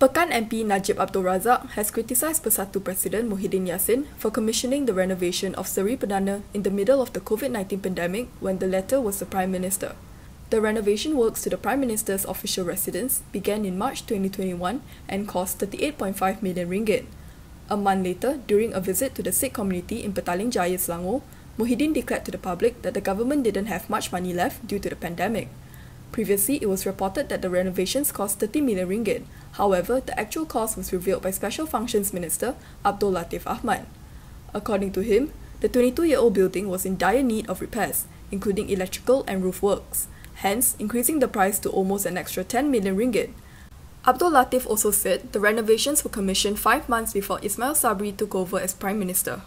Pekan MP Najib Abdul Razak has criticised Persatu President Muhyiddin Yassin for commissioning the renovation of Seri Perdana in the middle of the COVID-19 pandemic when the latter was the Prime Minister. The renovation works to the Prime Minister's official residence began in March 2021 and cost 38.5 million ringgit. A month later, during a visit to the Sikh community in Petaling Jaya, Selangor, Muhyiddin declared to the public that the government didn't have much money left due to the pandemic. Previously, it was reported that the renovations cost 30 million ringgit. However, the actual cost was revealed by Special Functions Minister Abdul Latif Ahmad. According to him, the 22-year-old building was in dire need of repairs, including electrical and roof works, hence increasing the price to almost an extra 10 million ringgit. Abdul Latif also said the renovations were commissioned five months before Ismail Sabri took over as Prime Minister.